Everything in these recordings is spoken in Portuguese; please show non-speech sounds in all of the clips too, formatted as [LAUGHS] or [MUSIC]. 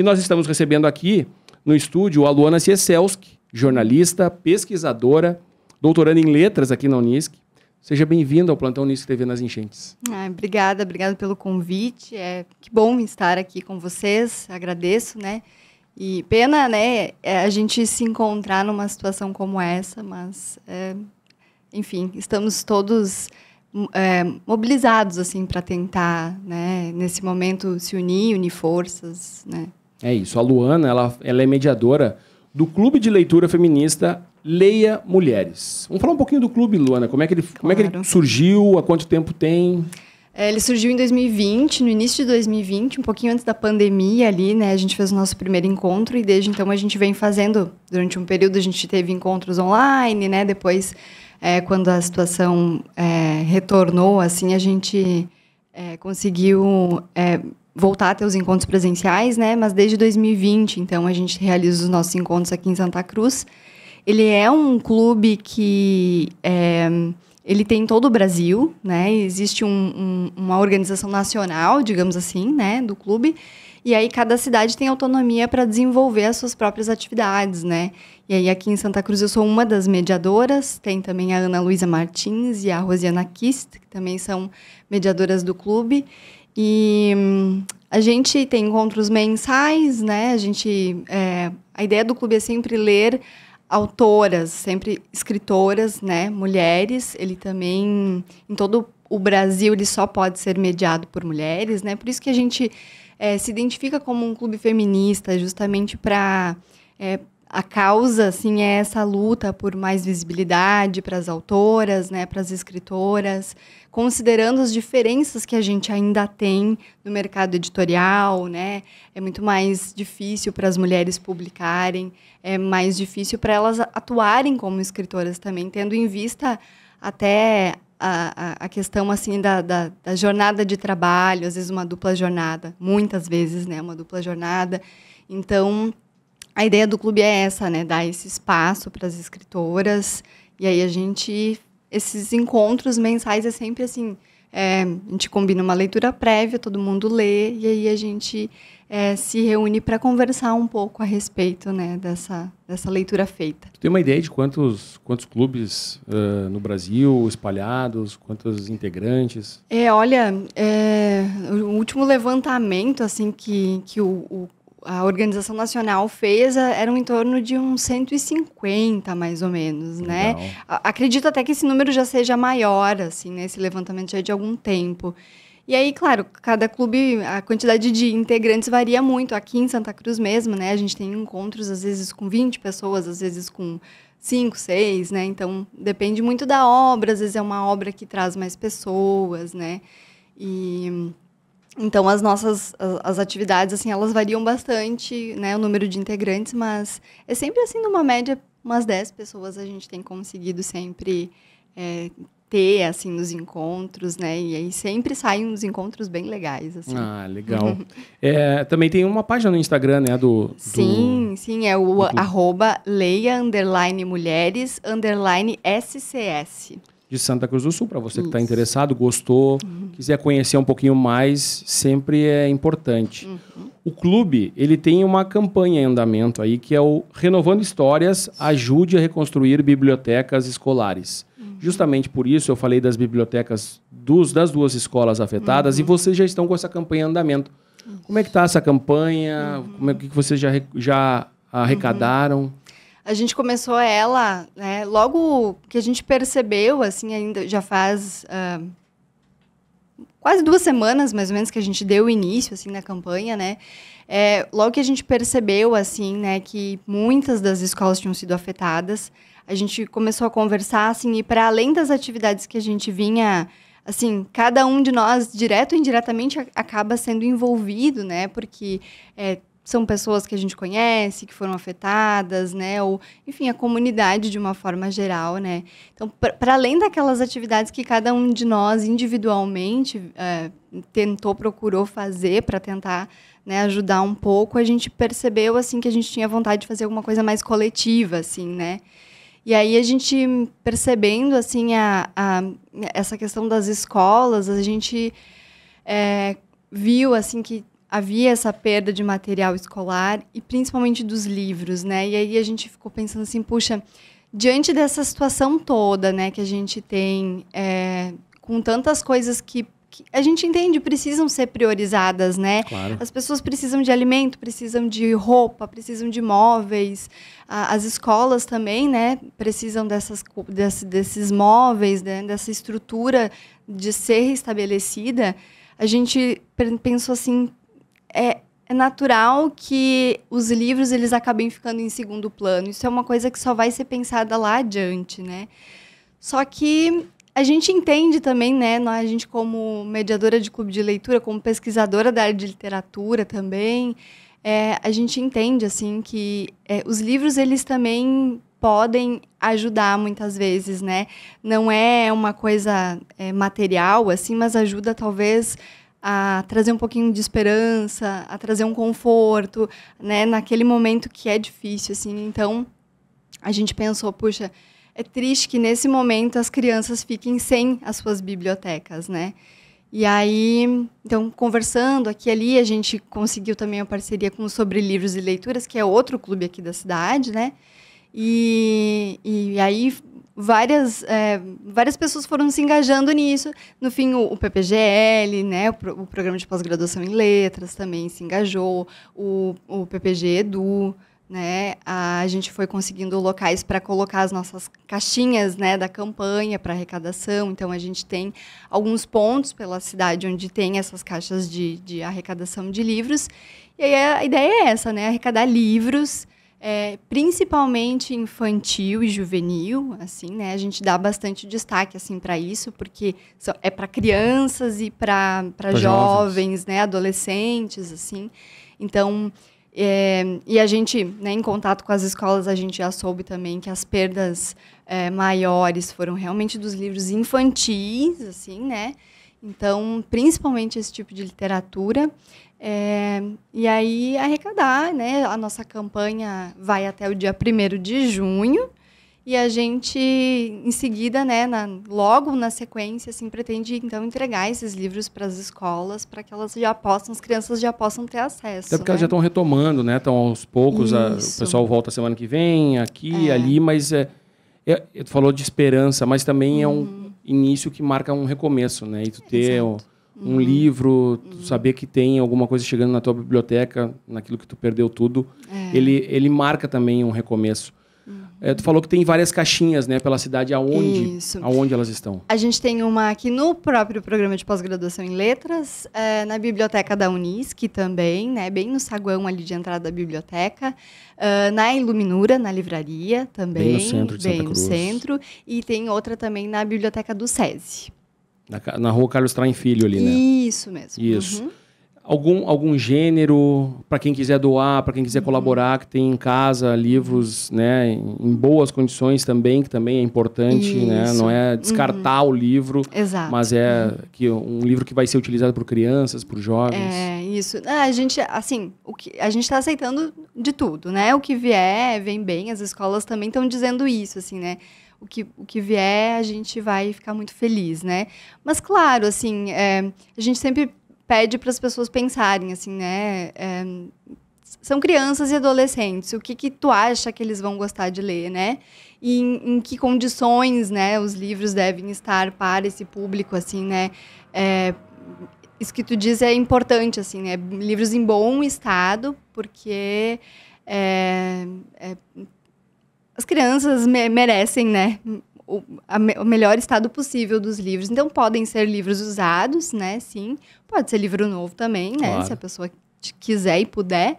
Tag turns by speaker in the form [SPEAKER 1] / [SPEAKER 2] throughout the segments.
[SPEAKER 1] E nós estamos recebendo aqui no estúdio a Luana Cieselski, jornalista, pesquisadora, doutorando em letras aqui na Unisc. Seja bem-vinda ao Plantão Unisc TV nas Enchentes.
[SPEAKER 2] Ah, obrigada, obrigada pelo convite. É que bom estar aqui com vocês. Agradeço, né? E pena, né, é, a gente se encontrar numa situação como essa, mas, é, enfim, estamos todos hum, é, mobilizados assim para tentar, né, nesse momento se unir, unir forças, né.
[SPEAKER 1] É isso. A Luana, ela, ela é mediadora do Clube de Leitura Feminista Leia Mulheres. Vamos falar um pouquinho do clube, Luana. Como é que ele, claro. como é que ele surgiu? Há quanto tempo tem?
[SPEAKER 2] É, ele surgiu em 2020, no início de 2020, um pouquinho antes da pandemia ali, né? A gente fez o nosso primeiro encontro e desde então a gente vem fazendo. Durante um período a gente teve encontros online, né? Depois, é, quando a situação é, retornou, assim, a gente é, conseguiu é, voltar a ter os encontros presenciais, né? Mas desde 2020, então, a gente realiza os nossos encontros aqui em Santa Cruz. Ele é um clube que é, ele tem todo o Brasil, né? Existe um, um, uma organização nacional, digamos assim, né, do clube. E aí cada cidade tem autonomia para desenvolver as suas próprias atividades, né? E aí aqui em Santa Cruz eu sou uma das mediadoras, tem também a Ana Luísa Martins e a Rosiana Kist, que também são mediadoras do clube. E hum, a gente tem encontros mensais, né? A gente. É, a ideia do clube é sempre ler autoras, sempre escritoras, né? Mulheres. Ele também, em todo o Brasil, ele só pode ser mediado por mulheres, né? Por isso que a gente é, se identifica como um clube feminista, justamente para é, a causa assim é essa luta por mais visibilidade para as autoras, né, para as escritoras, considerando as diferenças que a gente ainda tem no mercado editorial, né? É muito mais difícil para as mulheres publicarem, é mais difícil para elas atuarem como escritoras também, tendo em vista até a, a, questão assim da, da, da jornada de trabalho, às vezes uma dupla jornada, muitas vezes, né, uma dupla jornada. Então, a ideia do clube é essa, né? Dar esse espaço para as escritoras. E aí a gente. Esses encontros mensais é sempre assim. É, a gente combina uma leitura prévia, todo mundo lê, e aí a gente é, se reúne para conversar um pouco a respeito né, dessa, dessa leitura feita.
[SPEAKER 1] Tu tem uma ideia de quantos, quantos clubes uh, no Brasil espalhados, quantos integrantes?
[SPEAKER 2] É, olha, é, o último levantamento assim que, que o, o a Organização Nacional fez eh, eram em torno de uns 150, mais ou menos, né? Acredito até que esse número já seja maior, assim, né? Esse levantamento já é de algum tempo. E aí, claro, cada clube, a quantidade de integrantes varia muito. Aqui em Santa Cruz mesmo, né? A gente tem encontros, às vezes, com 20 pessoas, às vezes com 5, 6, né? Então, depende muito da obra. Às vezes é uma obra que traz mais pessoas, né? E... Então as nossas as atividades assim, elas variam bastante, né, o número de integrantes, mas é sempre assim numa média umas 10 pessoas a gente tem conseguido sempre é, ter assim nos encontros, né? E aí sempre saem uns encontros bem legais, assim. Ah,
[SPEAKER 1] legal. Uhum. [LAUGHS] é, também tem uma página no Instagram, né? Do, do... sim,
[SPEAKER 2] sim, é o do... arroba leia underline mulheres underline SCS
[SPEAKER 1] de Santa Cruz do Sul, para você tá Isso. que está interessado, gostou, uhum. quiser conhecer um pouquinho mais, sempre é importante. Uhum. O clube, ele tem uma campanha em andamento aí, que é o Renovando Histórias, ajude a reconstruir bibliotecas escolares. Uhum. Justamente por isso eu falei das bibliotecas dos, das duas escolas afetadas e uhum. vocês já estão com essa campanha em andamento. Como é que está essa campanha? Uhum. Como é que vocês já, já arrecadaram?
[SPEAKER 2] a gente começou ela, né, logo que a gente percebeu, assim, ainda já faz uh, quase duas semanas, mais ou menos, que a gente deu início, assim, na campanha, né, é, logo que a gente percebeu, assim, né, que muitas das escolas tinham sido afetadas, a gente começou a conversar, assim, e para além das atividades que a gente vinha assim, cada um de nós, direto ou indiretamente, acaba sendo envolvido, né? Porque é, são pessoas que a gente conhece, que foram afetadas, né? Ou, enfim, a comunidade de uma forma geral, né? Então, para além daquelas atividades que cada um de nós individualmente é, tentou, procurou fazer para tentar né, ajudar um pouco, a gente percebeu, assim, que a gente tinha vontade de fazer alguma coisa mais coletiva, assim, né? E aí a gente percebendo, assim, a, a essa questão das escolas, a gente... É, viu assim que havia essa perda de material escolar e principalmente dos livros, né? E aí a gente ficou pensando assim, puxa, diante dessa situação toda, né, que a gente tem é, com tantas coisas que, que, a gente entende precisam ser priorizadas, né? Claro. As pessoas precisam de alimento, precisam de roupa, precisam de móveis, as escolas também, né, precisam dessas desse, desses móveis, né, dessa estrutura de ser restabelecida. A gente pensou assim, é, é natural que os livros eles acabem ficando em segundo plano. Isso é uma coisa que só vai ser pensada lá adiante, né? Só que a gente entende também, né? A gente como mediadora de clube de leitura, como pesquisadora da área de literatura também, é, a gente entende assim que é, os livros eles também podem ajudar muitas vezes, né? Não é uma coisa é, material assim, mas ajuda talvez a trazer um pouquinho de esperança, a trazer um conforto, né, naquele momento que é difícil assim. Então, a gente pensou, puxa, é triste que nesse momento as crianças fiquem sem as suas bibliotecas, né? E aí, então, conversando aqui e ali, a gente conseguiu também a parceria com o Sobre Livros e Leituras, que é outro clube aqui da cidade, né? E, e aí várias, é, várias pessoas foram se engajando nisso. No fim, o, o PPGL, né, o, o Programa de Pós-Graduação em Letras também se engajou, o, o PPG Edu, né, a, a gente foi conseguindo locais para colocar as nossas caixinhas né, da campanha para arrecadação. Então, a gente tem alguns pontos pela cidade onde tem essas caixas de, de arrecadação de livros. E aí a ideia é essa, né, arrecadar livros, é, principalmente infantil e juvenil, assim, né? A gente dá bastante destaque assim para isso, porque é para crianças e para jovens, jovens, né? Adolescentes, assim. Então, é, e a gente, né, em contato com as escolas, a gente já soube também que as perdas é, maiores foram realmente dos livros infantis, assim, né? Então, principalmente esse tipo de literatura. É, e aí arrecadar, né? A nossa campanha vai até o dia 1 de junho. E a gente, em seguida, né, na, logo na sequência, assim, pretende então entregar esses livros para as escolas, para que elas já possam, as crianças já possam ter acesso. Até porque né? elas já estão
[SPEAKER 1] retomando, né? Estão aos poucos, a, o pessoal volta semana que vem, aqui, é. ali, mas é, é, tu falou de esperança, mas também uhum. é um uhum. início que marca um recomeço, né? E tu ter. Exato um uhum. livro, uhum. saber que tem alguma coisa chegando na tua biblioteca, naquilo que tu perdeu tudo, é. ele, ele marca também um recomeço. Uhum. É, tu falou que tem várias caixinhas, né, pela cidade, aonde, aonde elas estão?
[SPEAKER 2] A gente tem uma aqui no próprio programa de pós-graduação em letras, é, na biblioteca da Unisc também, né, bem no saguão ali de entrada da biblioteca, uh, na Iluminura, na livraria também, bem no centro, bem no centro e tem outra também na biblioteca do SESI.
[SPEAKER 1] Na, na rua Carlos Traem Filho ali, né? Isso mesmo. Isso. Uhum. Algum, algum gênero para quem quiser doar, para quem quiser uhum. colaborar, que tem em casa livros né, em, em boas condições também, que também é importante, né? Isso. né? Não é uhum. descartar uhum. o livro, Exato. mas é uhum. que um livro que vai ser utilizado por crianças, por jovens.
[SPEAKER 2] É, isso. Ah, a gente, assim, o que, a gente está aceitando de tudo, né? O que vier, vem bem. As escolas também estão dizendo isso, assim, né? o que, o que vier, a gente vai ficar muito feliz, né? Mas, claro, assim, é, a gente sempre pede para as pessoas pensarem, assim, né? É, são crianças e adolescentes. O que, que tu acha que eles vão gostar de ler, né? E em, em que condições, né? Os livros devem estar para esse público, assim, né? É, isso que tu diz é importante, assim, né? Livros em bom estado, porque é, é, as crianças me merecem, né? O, o, melhor estado possível dos livros. Então, podem ser livros usados, né? Sim. Pode ser livro novo também, né? Claro. Se a pessoa quiser e puder.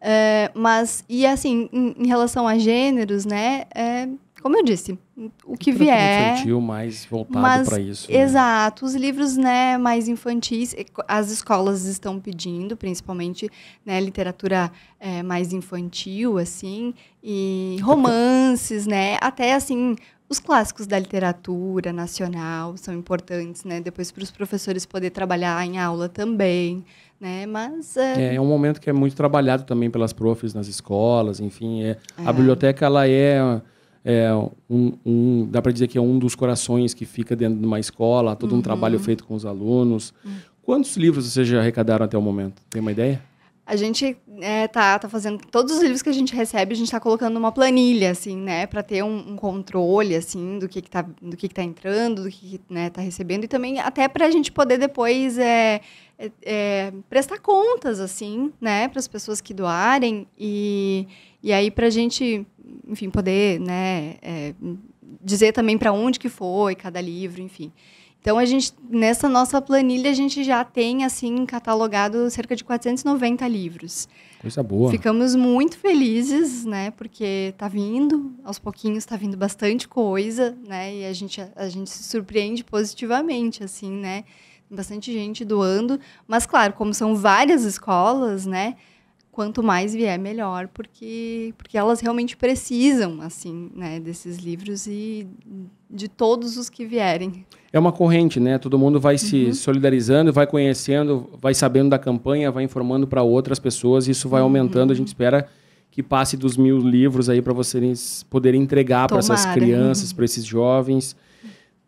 [SPEAKER 2] Eh, mas, e assim, em, em, relação a gêneros, né? Eh, como eu disse, o que vier. Infantil,
[SPEAKER 1] mais voltado para isso. Né? Exato,
[SPEAKER 2] os livros né, mais infantis, as escolas estão pedindo, principalmente né, literatura é, mais infantil, assim, e romances, né? Até assim, os clássicos da literatura nacional são importantes, né? Depois para os professores poder trabalhar em aula também, né? Mas eh, é...
[SPEAKER 1] É, um momento que é muito trabalhado também pelas profs nas escolas, enfim, é, a é. biblioteca ela é é um, um, dá para dizer que é um dos corações que fica dentro de uma escola, todo uhum. um trabalho feito com os alunos. Uhum. Quantos livros vocês já arrecadaram até o momento? Tem uma ideia?
[SPEAKER 2] A gente é, tá, tá fazendo todos os livros que a gente recebe, a gente está colocando numa planilha, assim, né, para ter um, um, controle, assim, do que, que tá, do que, que tá entrando, do que, né, tá recebendo e também até para a gente poder depois é, é, é, prestar contas, assim, né, para as pessoas que doarem e e aí, para a gente, enfim, poder né, é, dizer também para onde que foi cada livro, enfim. Então, a gente, nessa nossa planilha, a gente já tem, assim, catalogado cerca de 490 livros. Coisa boa. Ficamos muito felizes, né? Porque tá vindo, aos pouquinhos tá vindo bastante coisa, né? E a gente, a gente se surpreende positivamente, assim, né? Tem bastante gente doando. Mas, claro, como são várias escolas, né? quanto mais vier, melhor, porque, porque elas realmente precisam, assim, né, desses livros e de todos os que vierem.
[SPEAKER 1] É uma corrente, né? Todo mundo vai uhum. se solidarizando, vai conhecendo, vai sabendo da campanha, vai informando para outras pessoas, isso vai aumentando, uhum. a gente uhum. espera que passe dos mil livros aí para vocês poderem entregar para essas crianças, para esses jovens.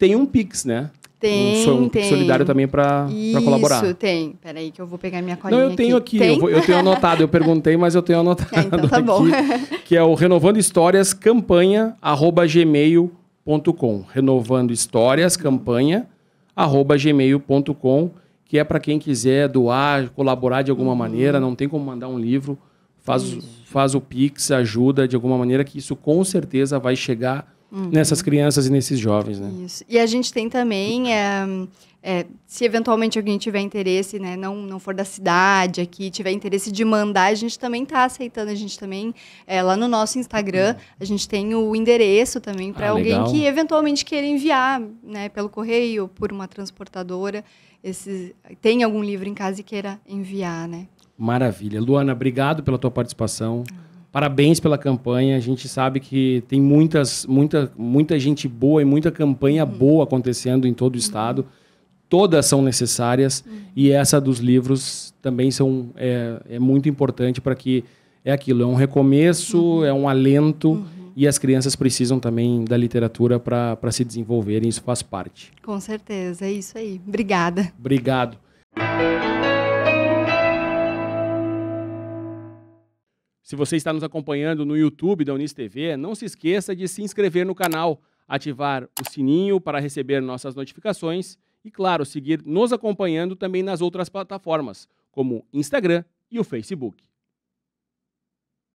[SPEAKER 1] Tem um Pix, né? Tem, um tem. solidário também para colaborar. Isso,
[SPEAKER 2] tem. aí que eu vou pegar minha colinha Não, eu tenho aqui. aqui eu, vou, eu, tenho anotado. Eu perguntei,
[SPEAKER 1] mas eu tenho [LAUGHS] ah, então anotado é, então
[SPEAKER 2] tá aqui.
[SPEAKER 1] Bom. Que é o Renovando Histórias Campanha, arroba gmail.com. Renovando Histórias Campanha, arroba gmail.com. Que é para quem quiser doar, colaborar de alguma uhum. maneira. Não tem como mandar um livro. Faz, faz o Pix, ajuda de alguma maneira, que isso com certeza vai chegar uhum. nessas crianças e nesses jovens. Né? Isso.
[SPEAKER 2] E a gente tem também, é, é, se eventualmente alguém tiver interesse, né, não, não for da cidade aqui, tiver interesse de mandar, a gente também está aceitando, a gente também, é, lá no nosso Instagram, a gente tem o endereço também para ah, alguém legal. que eventualmente queira enviar né, pelo correio, por uma transportadora. tem algum livro em casa e queira enviar, né?
[SPEAKER 1] Maravilha. Luana, obrigado pela tua participação. Ah. Parabéns pela campanha. A gente sabe que tem muitas, muita, muita gente boa e muita campanha uhum. boa acontecendo em todo o uhum. estado. Uhum. Todas são necessárias uhum. e essa dos livros também são, é, é muito importante para que é aquilo, é um recomeço, uhum. é um alento uhum. e as crianças precisam também da literatura para se desenvolverem, isso faz parte.
[SPEAKER 2] Com certeza, é isso aí. Obrigada.
[SPEAKER 1] Obrigado. Se você está nos acompanhando no YouTube da Unis TV, não se esqueça de se inscrever no canal, ativar o sininho para receber nossas notificações e, claro, seguir nos acompanhando também nas outras plataformas, como Instagram e o Facebook.